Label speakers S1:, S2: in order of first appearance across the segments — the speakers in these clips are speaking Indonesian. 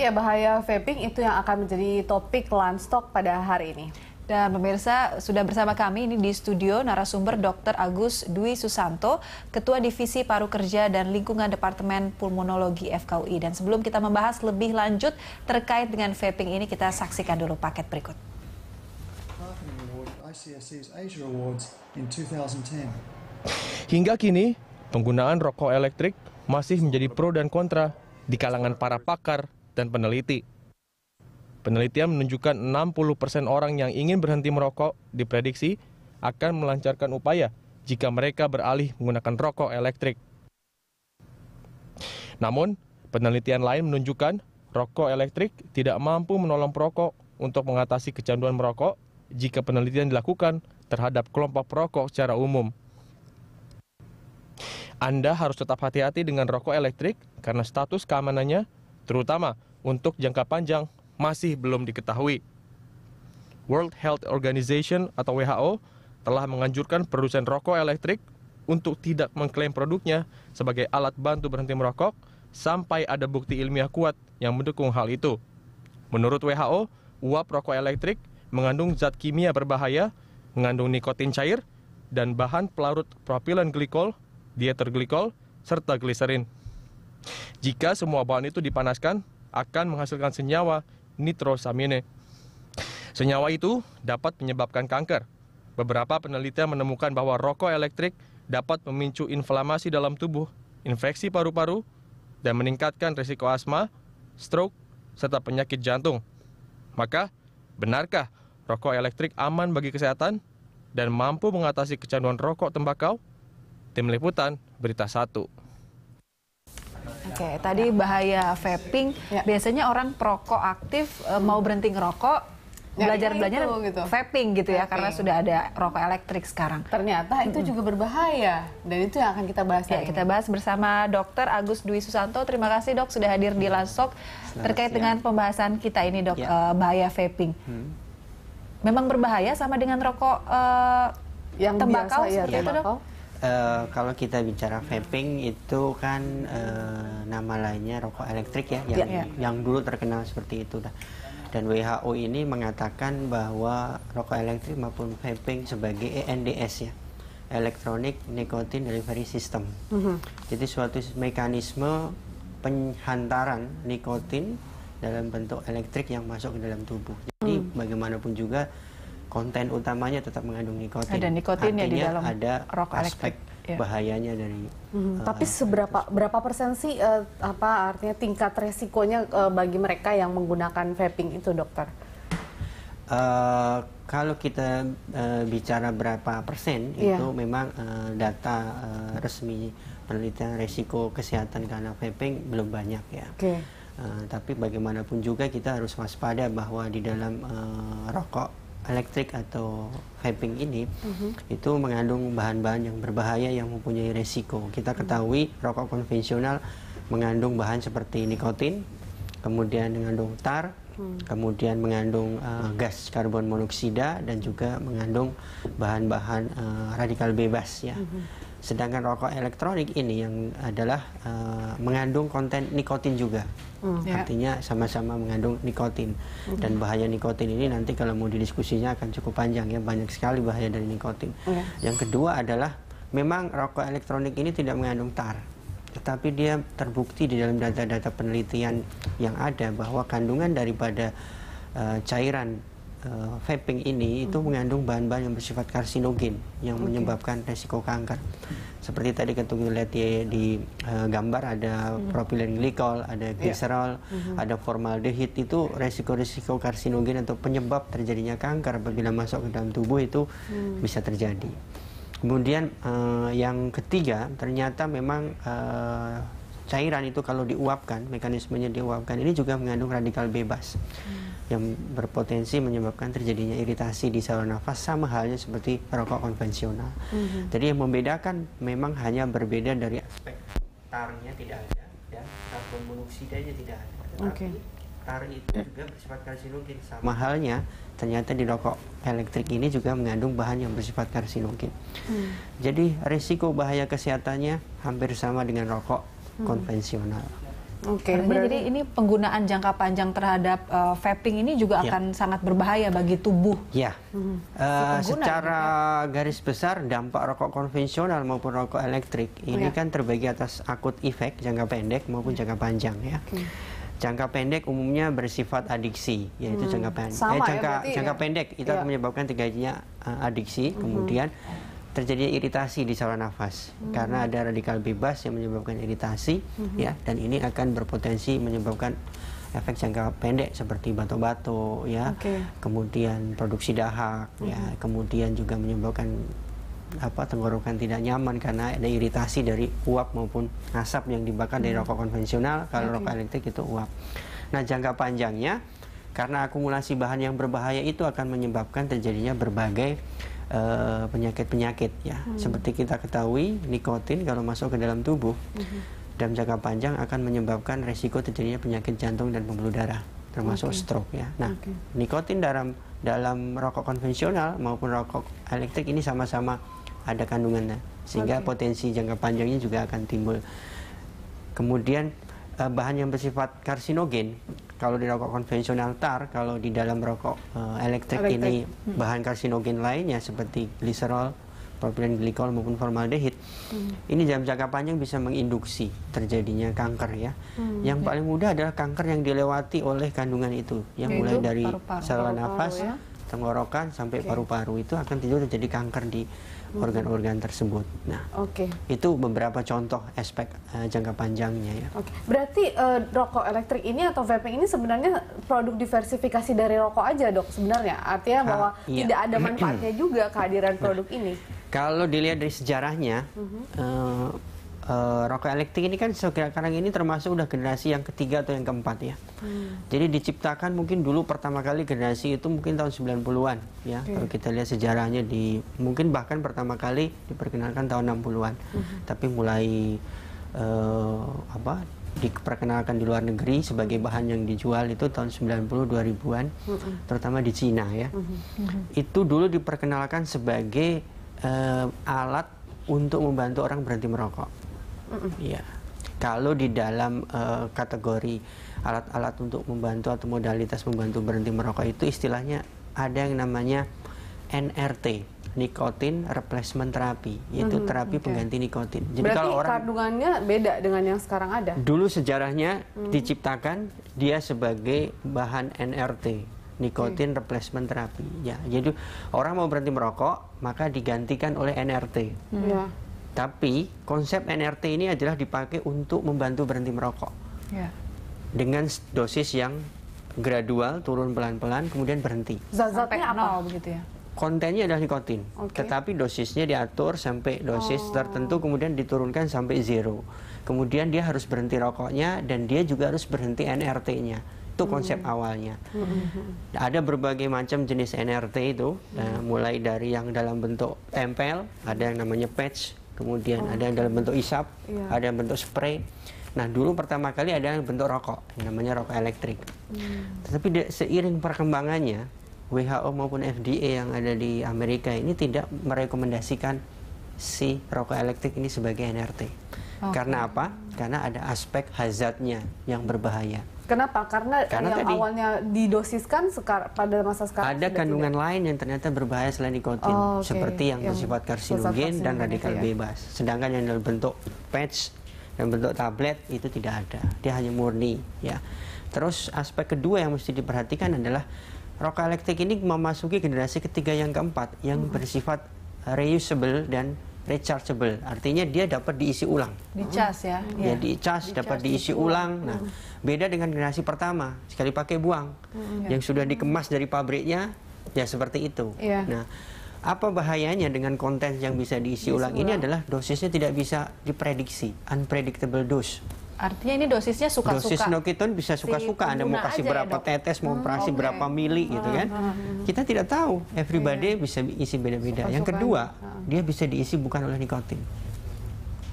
S1: Ya, bahaya vaping itu yang akan menjadi topik Landstok pada hari ini. Dan pemirsa, sudah bersama kami ini di studio narasumber Dr. Agus Dwi Susanto, Ketua Divisi Paru Kerja dan Lingkungan Departemen Pulmonologi FKUI. Dan sebelum kita membahas lebih lanjut terkait dengan vaping ini, kita saksikan dulu paket berikut.
S2: Hingga kini, penggunaan rokok elektrik masih menjadi pro dan kontra di kalangan para pakar dan peneliti. Penelitian menunjukkan 60% persen orang yang ingin berhenti merokok diprediksi akan melancarkan upaya jika mereka beralih menggunakan rokok elektrik. Namun, penelitian lain menunjukkan rokok elektrik tidak mampu menolong perokok untuk mengatasi kecanduan merokok jika penelitian dilakukan terhadap kelompok perokok secara umum. Anda harus tetap hati-hati dengan rokok elektrik karena status keamanannya, terutama untuk jangka panjang masih belum diketahui. World Health Organization atau WHO telah menganjurkan produsen rokok elektrik untuk tidak mengklaim produknya sebagai alat bantu berhenti merokok sampai ada bukti ilmiah kuat yang mendukung hal itu. Menurut WHO, uap rokok elektrik mengandung zat kimia berbahaya, mengandung nikotin cair, dan bahan pelarut propilen glikol, dieter glikol, serta gliserin. Jika semua bahan itu dipanaskan, akan menghasilkan senyawa nitrosamine. Senyawa itu dapat menyebabkan kanker. Beberapa penelitian menemukan bahwa rokok elektrik dapat memicu inflamasi dalam tubuh, infeksi paru-paru, dan meningkatkan risiko asma, stroke, serta penyakit jantung. Maka, benarkah rokok elektrik aman bagi kesehatan dan mampu mengatasi kecanduan rokok tembakau? Tim Liputan, Berita Satu.
S1: Oke, tadi bahaya vaping. Ya. Biasanya orang perokok aktif eh, hmm. mau berhenti ngerokok
S2: belajar belajar itu, gitu.
S1: vaping gitu ya karena sudah ada rokok elektrik sekarang. Ternyata itu juga berbahaya dan itu yang akan kita bahas. Ya, kita bahas bersama Dokter Agus Dwi Susanto. Terima kasih dok sudah hadir di Lansok Selamat terkait siap. dengan pembahasan kita ini dok ya. Eh, bahaya vaping. Hmm. Memang berbahaya sama dengan rokok uh, yang tembakau biasa, ya, seperti dok.
S3: Eh, kalau kita bicara vaping itu kan uh, nama lainnya rokok elektrik ya yang yeah, yeah. yang dulu terkenal seperti itu nah, Dan WHO ini mengatakan bahwa rokok elektrik maupun vaping sebagai ENDS ya, Electronic Nicotine delivery system. Mm -hmm. Jadi suatu mekanisme penghantaran nikotin dalam bentuk elektrik yang masuk ke dalam tubuh. Jadi mm. bagaimanapun juga konten utamanya tetap mengandung nikotin. Ada nikotinnya Artinya di dalam ada rokok aspek elektrik. Ya. bahayanya dari.
S4: Hmm, uh, tapi seberapa itu. berapa persen sih uh, apa artinya tingkat resikonya uh, bagi mereka yang menggunakan vaping itu, dokter?
S3: Uh, kalau kita uh, bicara berapa persen yeah. itu memang uh, data uh, resmi penelitian resiko kesehatan karena vaping belum banyak ya. Okay. Uh, tapi bagaimanapun juga kita harus waspada bahwa di dalam uh, rokok elektrik atau vaping ini uh-huh. itu mengandung bahan-bahan yang berbahaya yang mempunyai resiko. Kita mhm. ketahui rokok konvensional mengandung bahan seperti nikotin, kemudian mengandung tar, uh-huh. kemudian mengandung uh, gas karbon monoksida dan juga mengandung bahan-bahan uh, radikal bebas ya. Uh-huh Sedangkan rokok elektronik ini yang adalah uh, mengandung konten nikotin juga. Mm. Artinya sama-sama mengandung nikotin. Mm. Dan bahaya nikotin ini nanti kalau mau didiskusinya akan cukup panjang ya, banyak sekali bahaya dari nikotin. Oh, ya. Yang kedua adalah memang rokok elektronik ini tidak mengandung tar. Tetapi dia terbukti di dalam data-data penelitian yang ada bahwa kandungan daripada uh, cairan uh, vaping ini itu mm-hmm. mengandung bahan-bahan yang bersifat karsinogen yang okay. menyebabkan resiko kanker. Seperti tadi kita lihat di, di uh, gambar ada mm. Mm-hmm. propilen glikol, ada ya. glycerol, yeah. Mm-hmm. ada formaldehid itu resiko-resiko karsinogen atau penyebab terjadinya kanker apabila masuk ke dalam tubuh itu mm. bisa terjadi. Kemudian uh, yang ketiga ternyata memang uh, cairan itu kalau diuapkan mekanismenya diuapkan ini juga mengandung radikal bebas. Mm yang berpotensi menyebabkan terjadinya iritasi di saluran nafas sama halnya seperti rokok konvensional. Mm-hmm. Jadi yang membedakan memang hanya berbeda dari aspek tarnya tidak ada dan karbon monoksidanya tidak ada. Tetapi okay. tar itu juga bersifat karsinogen sama. halnya ternyata di rokok elektrik ini juga mengandung bahan yang bersifat karsinogen. Mm. Jadi risiko bahaya kesehatannya hampir sama dengan rokok mm. konvensional. Oke. Okay,
S1: Jadi ini penggunaan jangka panjang terhadap uh, vaping ini juga yeah. akan sangat berbahaya bagi tubuh. Ya. Hmm. Uh, secara
S3: ini. Ya. garis besar dampak rokok konvensional maupun rokok elektrik ini yeah. kan terbagi atas akut efek jangka pendek maupun ya. jangka panjang ya. Okay. Jangka pendek umumnya bersifat adiksi, yaitu hmm. jangka pendek. eh, ya jangka ya, jangka ya? pendek itu ya. akan menyebabkan terjadinya uh, adiksi, hmm. kemudian terjadinya iritasi di saluran nafas hmm. karena ada radikal bebas yang menyebabkan iritasi hmm. ya dan ini akan berpotensi menyebabkan efek jangka pendek seperti batu-batu ya okay. kemudian produksi dahak ya. hmm. ya kemudian juga menyebabkan apa tenggorokan tidak nyaman karena ada iritasi dari uap maupun asap yang dibakar hmm. dari rokok konvensional kalau okay. rokok elektrik itu uap nah jangka panjangnya karena akumulasi bahan yang berbahaya itu akan menyebabkan terjadinya berbagai Eh, penyakit-penyakit ya. Hmm. Seperti kita ketahui, nikotin kalau masuk ke dalam tubuh hmm. dalam jangka panjang akan menyebabkan resiko terjadinya penyakit jantung dan pembuluh darah, termasuk okay. stroke ya. Nah, okay. nikotin dalam dalam rokok konvensional maupun rokok elektrik ini sama-sama ada kandungannya, sehingga okay. potensi jangka panjangnya juga akan timbul. Kemudian eh, bahan yang bersifat karsinogen kalau di rokok konvensional tar, kalau di dalam rokok uh, elektrik, elektrik ini hmm. bahan karsinogen lainnya seperti gliserol, propilen glikol maupun formaldehid. Hmm. Ini dalam jangka panjang bisa menginduksi terjadinya kanker ya. Hmm. Yang paling mudah adalah kanker yang dilewati oleh kandungan itu, yang Yaitu mulai dari saluran nafas, ya? tenggorokan sampai paru-paru okay. itu akan tidur jadi kanker di
S4: hmm. organ-organ
S3: tersebut. Nah, okay. itu beberapa contoh aspek uh, jangka panjangnya ya. Okay.
S4: Berarti uh, rokok elektrik ini atau vaping ini sebenarnya produk diversifikasi dari rokok aja dok sebenarnya. Artinya bahwa iya. tidak ada manfaatnya juga kehadiran produk ini.
S3: Kalau dilihat dari sejarahnya, uh -huh. uh, uh, eh, rokok elektrik ini kan sekarang ini termasuk udah generasi yang ketiga atau yang keempat ya. Hmm. Jadi diciptakan mungkin dulu pertama kali generasi itu mungkin tahun 90-an ya. Hmm. Kalau kita lihat sejarahnya di mungkin bahkan pertama kali diperkenalkan tahun 60-an. Hmm. Tapi mulai uh, apa diperkenalkan di luar negeri sebagai bahan yang dijual itu tahun 90 2000-an hmm. terutama di Cina ya. Uh-huh. Itu dulu diperkenalkan sebagai uh, alat untuk membantu orang berhenti merokok. Iya. Kalau di dalam uh, kategori alat-alat untuk membantu atau modalitas membantu berhenti merokok itu istilahnya ada yang namanya NRT, nikotin replacement Therapy, yaitu -hmm, terapi mm-hmm, okay. pengganti nikotin. Jadi Berarti kalau orang
S4: kandungannya beda dengan yang sekarang ada.
S3: Dulu sejarahnya -hmm. diciptakan dia sebagai bahan NRT, nikotin okay. replacement Therapy. Ya, jadi orang mau berhenti merokok maka digantikan oleh NRT. Hmm. Ya. Tapi konsep NRT ini adalah dipakai untuk membantu berhenti merokok. Yeah. Dengan dosis yang gradual, turun pelan-pelan, kemudian berhenti.
S4: Zat-zatnya
S1: apa begitu ya?
S3: kontennya adalah nikotin, okay. tetapi dosisnya diatur sampai dosis oh. tertentu kemudian diturunkan sampai zero. Kemudian dia harus berhenti rokoknya dan dia juga harus berhenti NRT-nya. Itu hmm. konsep hmm. awalnya. hmm. Ada berbagai macam jenis NRT itu, nah, hmm. nah, mulai dari yang dalam bentuk tempel, ada yang namanya patch, kemudian oh. ada yang dalam bentuk isap, yeah. ada yang bentuk spray. Nah dulu pertama kali ada yang bentuk rokok, yang namanya rokok elektrik. Hmm. Tetapi seiring perkembangannya WHO maupun FDA yang ada di Amerika ini tidak merekomendasikan si rokok elektrik ini sebagai NRT. Okay. Karena apa? Karena ada aspek hazardnya yang berbahaya.
S4: Kenapa? Karena, Karena yang tadi, awalnya didosiskan sekar pada masa sekarang ada kandungan
S3: tidak. lain yang ternyata berbahaya selain nikotin, oh, okay. seperti yang, yang bersifat karsinogen dan radikal gitu ya. bebas. Sedangkan yang dalam bentuk patch dan bentuk tablet itu tidak ada. Dia hanya murni, ya. Terus aspek kedua yang mesti diperhatikan adalah rokok elektrik ini memasuki generasi ketiga yang keempat yang hmm. bersifat reusable dan rechargeable, artinya dia dapat diisi ulang.
S1: Dicas ya. Dia ya. dicas, di dapat diisi ulang. Nah, hmm.
S3: beda dengan generasi pertama, sekali pakai buang. Hmm, iya. Yang sudah dikemas dari pabriknya ya seperti itu. Yeah. Nah, apa bahayanya dengan konten yang bisa diisi, diisi ulang, ulang ini adalah dosisnya tidak bisa diprediksi, unpredictable dose.
S1: Artinya ini dosisnya suka-suka. Dosis
S3: nokiton bisa suka-suka. Si Anda mau kasih ya, berapa ya, tetes, mau operasi hmm. okay. berapa mili gitu hmm. kan. Hmm. Kita tidak tahu. Everybody yeah. bisa diisi beda-beda. Yang kedua, dia bisa diisi bukan oleh nikotin.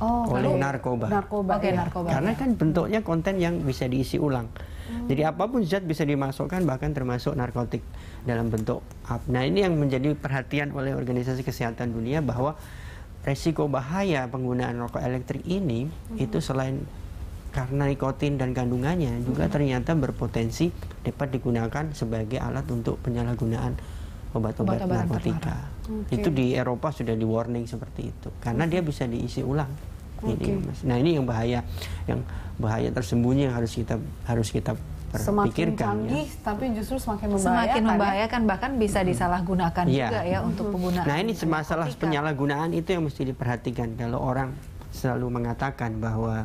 S3: Oh, oleh narkoba. Narkoba.
S4: Okay, iya. narkoba. Karena
S3: kan bentuknya konten yang bisa diisi ulang. Hmm. Jadi apapun zat bisa dimasukkan bahkan termasuk narkotik dalam bentuk up. Nah, ini yang menjadi perhatian oleh Organisasi Kesehatan Dunia bahwa resiko bahaya penggunaan rokok elektrik ini hmm. itu selain karena nikotin dan kandungannya juga hmm. ternyata berpotensi dapat digunakan sebagai alat untuk penyalahgunaan obat-obat narkotika. Okay. Itu di Eropa sudah di warning seperti itu karena okay. dia bisa diisi ulang.
S1: Ini, mas.
S3: Nah ini yang bahaya, yang bahaya tersembunyi yang harus kita harus kita semakin ya. canggih
S1: ya. tapi justru semakin membahayakan semakin ya. membahayakan ya. bahkan bisa disalahgunakan ya. juga ya, untuk penggunaan nah ini
S3: masalah penyalahgunaan itu yang mesti diperhatikan kalau orang selalu mengatakan bahwa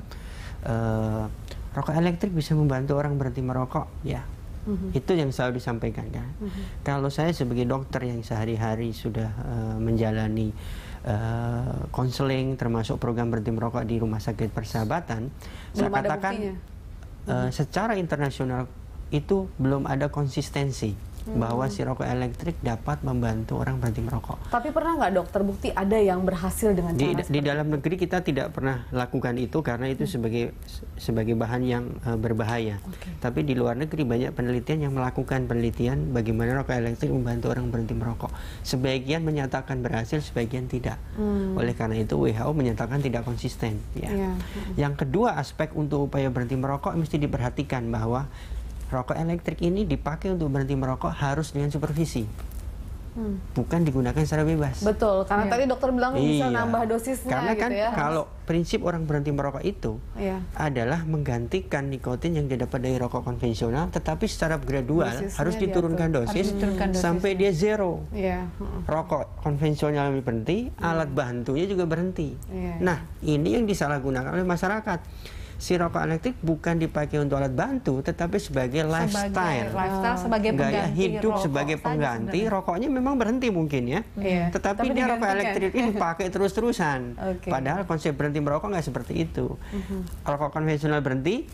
S3: uh, rokok elektrik bisa membantu orang berhenti merokok ya Mm-hmm. Itu yang selalu disampaikan kan. Mm-hmm. Kalau saya sebagai dokter yang sehari-hari sudah uh, menjalani eh, konseling uh, termasuk program berhenti merokok di Rumah Sakit Persahabatan, belum saya katakan uh, mm-hmm. secara internasional itu belum ada konsistensi hmm. bahwa si rokok elektrik dapat membantu orang berhenti merokok.
S4: Tapi pernah nggak dok terbukti ada yang berhasil dengan di, cara
S3: di dalam negeri kita tidak pernah lakukan itu karena itu hmm. sebagai sebagai bahan yang uh, berbahaya. Okay. Tapi di luar negeri banyak penelitian yang melakukan penelitian bagaimana rokok elektrik membantu orang berhenti merokok. Sebagian menyatakan berhasil, sebagian tidak. Hmm. Oleh karena itu WHO menyatakan tidak konsisten. Ya. Yeah. Yang kedua aspek untuk upaya berhenti merokok mesti diperhatikan bahwa rokok elektrik ini dipakai untuk berhenti merokok harus dengan supervisi. Hmm. Bukan digunakan secara bebas.
S4: Betul, karena ya. tadi dokter bilang iya. bisa nambah dosisnya Karena gitu kan gitu ya. kalau
S3: prinsip orang berhenti merokok itu ya. adalah menggantikan nikotin yang didapat dari rokok konvensional, tetapi secara gradual dosisnya harus diturunkan dia, dosis harus diturunkan dosisnya. sampai dia zero. Ya. Rokok konvensional yang berhenti, ya. alat bantunya juga berhenti. ya. Nah, ini yang disalahgunakan oleh masyarakat si rokok elektrik bukan dipakai untuk alat bantu tetapi sebagai lifestyle sebagai lifestyle sebagai pengganti gaya hidup rokok sebagai pengganti rokoknya memang berhenti mungkin ya
S1: yeah. Iya. tetapi Tapi dia rokok elektrik ini
S3: pakai terus-terusan okay. padahal konsep berhenti merokok nggak seperti itu mm -hmm. rokok konvensional berhenti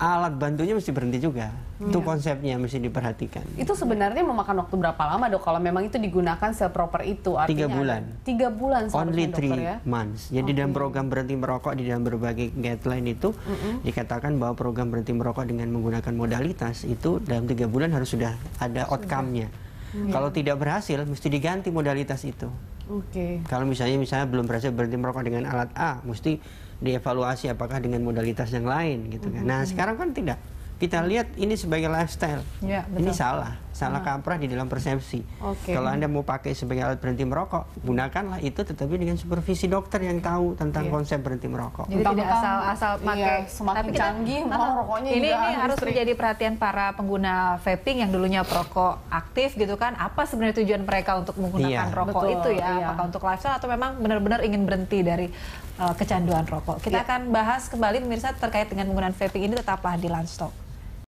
S3: alat bantunya mesti berhenti juga. Hmm. Itu konsepnya mesti diperhatikan.
S4: Itu sebenarnya memakan waktu berapa lama dok? Kalau memang itu digunakan proper itu, artinya tiga bulan. Tiga bulan. Only three ya?
S3: months. Jadi okay. dalam program berhenti merokok di dalam berbagai guideline itu mm -hmm. dikatakan bahwa program berhenti merokok dengan menggunakan modalitas itu dalam tiga bulan harus sudah ada outcome-nya. Hmm. Kalau tidak berhasil, mesti diganti modalitas itu. Oke. Okay. Kalau misalnya misalnya belum berhasil berhenti merokok dengan alat A, mesti dievaluasi apakah dengan modalitas yang lain gitu kan. Nah, mm-hmm. sekarang kan tidak. Kita lihat ini sebagai lifestyle.
S1: Ya, betul. Ini salah
S3: salah ah. kaprah di dalam persepsi.
S1: Okay. Kalau Anda
S3: mau pakai sebagai alat berhenti merokok, gunakanlah itu tetapi dengan supervisi dokter yang tahu tentang yeah. konsep berhenti merokok. Jadi Entah tidak asal-asal iya, pakai iya, semakin tapi kita, canggih nah, mau rokoknya ini, ini harus listrik. menjadi
S1: perhatian para pengguna vaping yang dulunya perokok aktif gitu kan. Apa sebenarnya tujuan mereka untuk menggunakan iya. rokok Betul, itu ya? Iya. Apakah untuk lifestyle atau memang benar-benar ingin berhenti dari uh, kecanduan rokok? Kita yeah. akan bahas kembali pemirsa terkait dengan penggunaan vaping ini tetaplah di Lanstock.